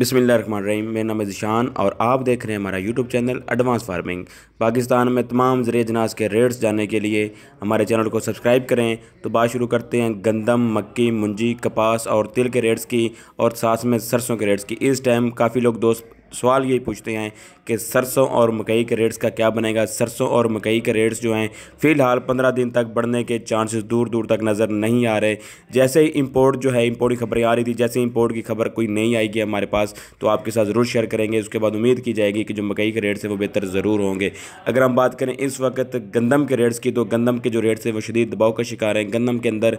बिसमीम मेरा नाम है और आप देख रहे हैं हमारा YouTube channel advance farming Pakistan में तमाम ज़रिए जनाज के रेट्स जानने के लिए हमारे चैनल को सब्सक्राइब करें तो बात शुरू करते हैं गंदम मक्की मुंजी कपास और तिल के रेट्स की और साथ में सरसों के रेट्स की इस टाइम काफ़ी लोग दोस्त सवाल यही पूछते हैं कि सरसों और मकई के रेट्स का क्या बनेगा सरसों और मकई के रेट्स जो हैं फ़िलहाल पंद्रह दिन तक बढ़ने के चांसेस दूर दूर तक नज़र नहीं आ रहे जैसे ही इम्पोर्ट जो है इम्पोर्ट की खबरें आ रही थी जैसे इम्पोर्ट की खबर कोई नहीं आएगी हमारे पास तो आपके साथ ज़रूर शेयर करेंगे उसके बाद उम्मीद की जाएगी कि जो मकई के रेट्स हैं वो बेहतर ज़रूर होंगे अगर हम बात करें इस वक्त गंदम के रेट्स की तो गंदम के जो रेट्स हैं वो शदीद दबाव का शिकार हैं गंदम के अंदर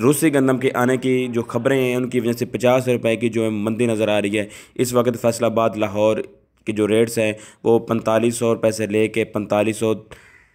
रूसी गंदम के आने की जो खबरें हैं उनकी वजह से पचास रुपए की जो है मंदी नज़र आ रही है इस वक्त फैसलाबाद लाहौर के जो रेट्स हैं वो पैंतालीस सौ रुपये से ले कर पैंतालीस सौ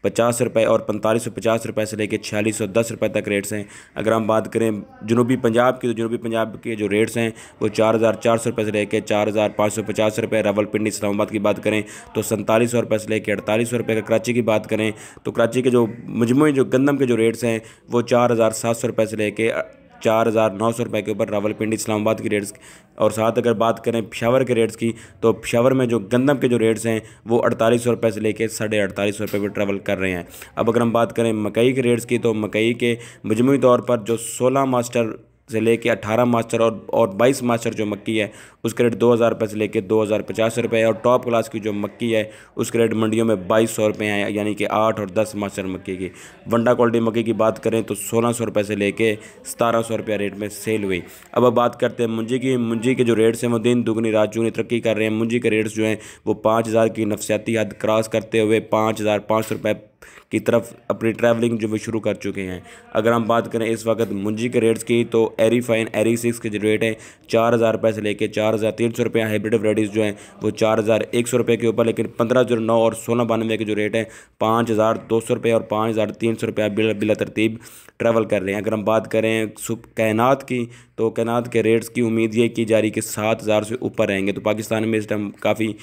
पचास रुपए और पैंतालीस सौ पचास रुपए से लेकर छियालीस सौ दस रुपये तक रेट्स हैं अगर हम बात करें जनूबी पंजाब की तो जनूबी पंजाब के जो रेट्स हैं वो चार हज़ार चार सौ रुपये से लेकर चार हज़ार पाँच सौ पचास रुपये रावलपिंडी इस्लामाबाद की बात करें तो सैंतालीस सौ रुपये से लेकर अड़तालीस सौ रुपये का कराची की बात करें तो कराची के जो मजमू जो गंदम के जो रेट्स हैं वो चार हज़ार सात सौ रुपये से लेकर चार हज़ार नौ सौ रुपए के ऊपर रावलपिंडी इस्लामाबाद की रेट्स और साथ अगर बात करें पिशावर के रेट्स की तो पिशावर में जो गंदम के जो रेट्स हैं वो अड़तालीस सौ रुपये से लेकर साढ़े अड़तालीस सौ रुपये पर ट्रैवल कर रहे हैं अब अगर हम बात करें मकई के रेट्स की तो मकई के मजमू तौर पर जो सोलह मास्टर से लेके 18 मास्टर और और 22 मास्टर जो मक्की है उसके रेट दो हज़ार रुपये से लेके दो हज़ार पचास रुपये है और टॉप क्लास की जो मक्की है उसके रेट मंडियों में बाईस सौ रुपये हैं यानी कि आठ और दस मास्टर मक्की की वंडा क्वालिटी मक्की की बात करें तो सोलह सौ रुपये से लेके सतारह सौ रुपये रेट में सेल हुई अब अब बात करते हैं मुंजी की मुंजी के जो रेट्स हैं वो दिन दुगनी रात चुनी तरक्की कर रहे हैं मुंजी के रेट्स जो हैं वो पाँच हज़ार की नफसियाती हद क्रॉस करते हुए पाँच हज़ार पाँच सौ की तरफ अपनी ट्रैवलिंग जो वो शुरू कर चुके हैं अगर हम बात करें इस वक्त मुंजी के रेट्स की तो एरी फाइन एरी सिक्स के जो रेट हैं चार हज़ार रुपये से लेकर चार हज़ार तीन सौ रुपये हाइब्रिड वराइटीज़ जो हैं वो चार हज़ार एक सौ रुपये के ऊपर लेकिन पंद्रह जीरो नौ और सोलह बानवे के जो रेट हैं पाँच हज़ार दो सौ रुपये और पाँच हज़ार तीन सौ रुपये बिल बिला तरतीब ट्रैवल कर रहे हैं अगर हम बात करें कैनात की तो कैनात के रेट्स की उम्मीद ये की जा रही कि सात हज़ार से ऊपर रहेंगे तो पाकिस्तान में इस टाइम काफ़ी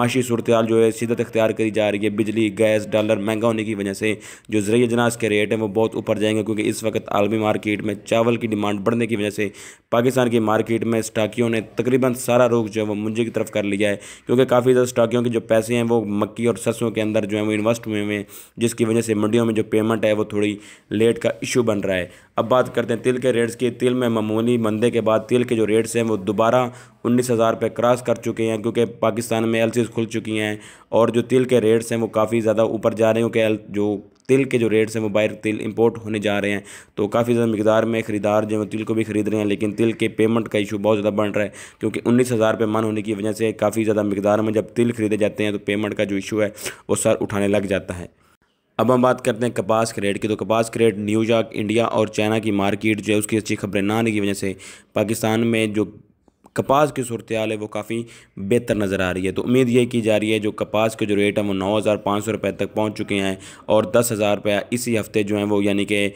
माशी सूरत जो है शिदत अख्तियार करी जा रही है बिजली गैस डॉलर महंगा होने की वजह महीने से जो ज़रिए जनाज के रेट हैं वो बहुत ऊपर जाएंगे क्योंकि इस वक्त आलमी मार्केट में चावल की डिमांड बढ़ने की वजह से पाकिस्तान की मार्केट में स्टाकियों ने तकरीबन सारा रुख जो है वो मुंजे की तरफ कर लिया है क्योंकि काफ़ी ज़्यादा स्टाकियों के जो पैसे हैं वो मक्की और सरसों के अंदर जो है वो इन्वेस्ट हुए हुए हैं जिसकी वजह से मंडियों में जो पेमेंट है वो थोड़ी लेट का इशू बन रहा है अब बात करते हैं तिल के रेट्स की तिल में मामूली मंदे के बाद तिल के जो रेट्स हैं वो दोबारा उन्नीस हज़ार रुपये क्रॉस कर चुके हैं क्योंकि पाकिस्तान में एल खुल चुकी हैं और जो तिल के रेट्स हैं वो काफ़ी ज़्यादा ऊपर जा रहे हैं क्योंकि जो जो तिल के जो रेट्स हैं वो बाहर तिल इंपोर्ट होने जा रहे हैं तो काफ़ी ज़्यादा मकदार में खरीदार जो है तिल को भी खरीद रहे हैं लेकिन तिल के पेमेंट का इशू बहुत ज़्यादा बढ़ रहा है क्योंकि उन्नीस हज़ार रुपये मन होने की वजह से काफ़ी ज़्यादा मकदार में जब तिल खरीदे जाते हैं तो पेमेंट का जो इशू है वो सर उठाने लग जाता है अब हम बात करते हैं कपास के रेट की तो कपास के रेट न्यूयॉर्क इंडिया और चाइना की मार्केट जो है उसकी अच्छी खबरें ना आने की वजह से पाकिस्तान में जो कपास की सूरत हाल है वो काफ़ी बेहतर नज़र आ रही है तो उम्मीद ये की जा रही है जो कपास के जो रेट हैं वो नौ हज़ार पाँच सौ रुपये तक पहुँच चुके हैं और दस हज़ार रुपये इसी हफ्ते जो हैं वो यानी कि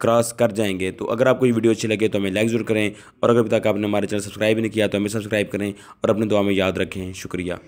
क्रॉस कर जाएंगे तो अगर आपको ये वीडियो अच्छी लगे तो हमें लाइक ज़रूर करें और अगर अभी तक आपने हमारे चैनल सब्सक्राइब नहीं किया तो हमें सब्सक्राइब करें और अपने दुआ में याद रखें शुक्रिया